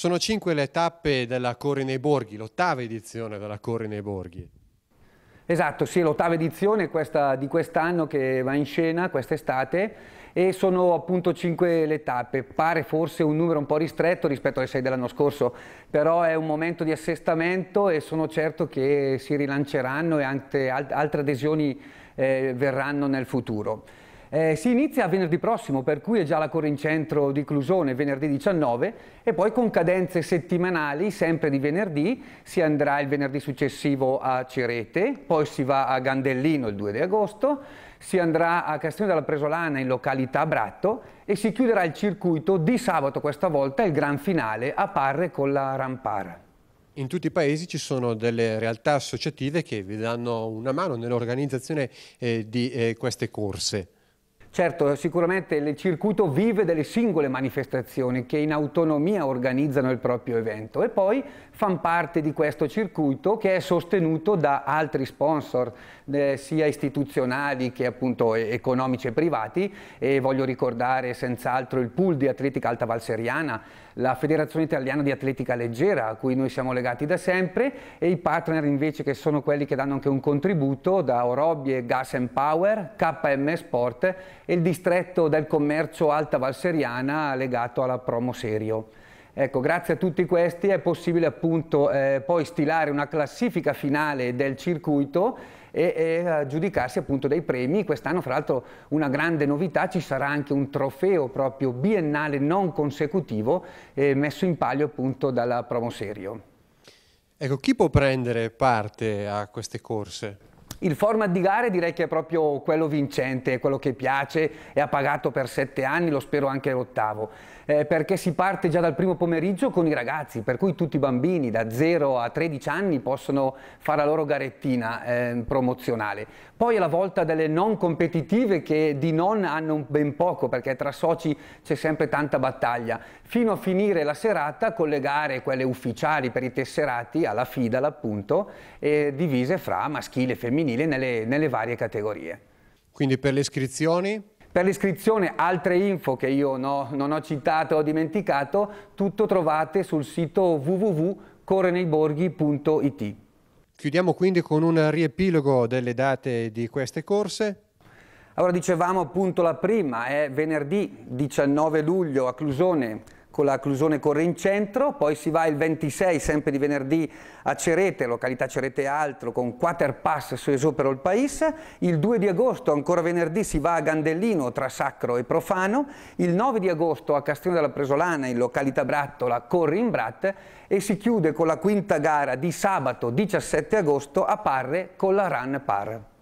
Sono cinque le tappe della Corri nei Borghi, l'ottava edizione della Corri nei Borghi. Esatto, sì, l'ottava edizione questa, di quest'anno che va in scena quest'estate e sono appunto cinque le tappe, pare forse un numero un po' ristretto rispetto alle sei dell'anno scorso, però è un momento di assestamento e sono certo che si rilanceranno e altre adesioni eh, verranno nel futuro. Eh, si inizia venerdì prossimo, per cui è già la Corincentro di Clusone, venerdì 19, e poi con cadenze settimanali, sempre di venerdì, si andrà il venerdì successivo a Cerete, poi si va a Gandellino il 2 di agosto, si andrà a Castione della Presolana in località Bratto e si chiuderà il circuito di sabato questa volta, il gran finale a Parre con la Rampara. In tutti i paesi ci sono delle realtà associative che vi danno una mano nell'organizzazione eh, di eh, queste corse. Certo, sicuramente il circuito vive delle singole manifestazioni che in autonomia organizzano il proprio evento e poi fanno parte di questo circuito che è sostenuto da altri sponsor, eh, sia istituzionali che appunto economici e privati e voglio ricordare senz'altro il pool di atletica alta valseriana, la Federazione Italiana di Atletica Leggera a cui noi siamo legati da sempre e i partner invece che sono quelli che danno anche un contributo da Orobie Gas Power, KM Sport e il distretto del commercio Alta Valseriana legato alla Promo Serio. Ecco, grazie a tutti questi è possibile appunto eh, poi stilare una classifica finale del circuito e, e aggiudicarsi eh, appunto dei premi. Quest'anno fra l'altro una grande novità, ci sarà anche un trofeo proprio biennale non consecutivo eh, messo in palio appunto dalla Promoserio. Ecco, chi può prendere parte a queste corse? Il format di gare direi che è proprio quello vincente, quello che piace e ha pagato per sette anni, lo spero anche l'ottavo, eh, perché si parte già dal primo pomeriggio con i ragazzi, per cui tutti i bambini da 0 a 13 anni possono fare la loro garettina eh, promozionale. Poi è la volta delle non competitive che di non hanno ben poco, perché tra soci c'è sempre tanta battaglia, fino a finire la serata con le gare, quelle ufficiali per i tesserati, alla FIDAL appunto, eh, divise fra maschile e femminile femminile nelle, nelle varie categorie. Quindi per le iscrizioni? Per l'iscrizione, altre info che io no, non ho citato o dimenticato, tutto trovate sul sito www.correneiborghi.it. Chiudiamo quindi con un riepilogo delle date di queste corse. Allora dicevamo appunto la prima è venerdì 19 luglio a Clusone con la Clusione Corre in Centro, poi si va il 26 sempre di venerdì a Cerete, località Cerete Altro, con Quater Pass su Esopero il Pais, il 2 di agosto ancora venerdì si va a Gandellino tra Sacro e Profano, il 9 di agosto a Castione della Presolana in località Brattola corre in Brat e si chiude con la quinta gara di sabato 17 agosto a Parre con la Run Par.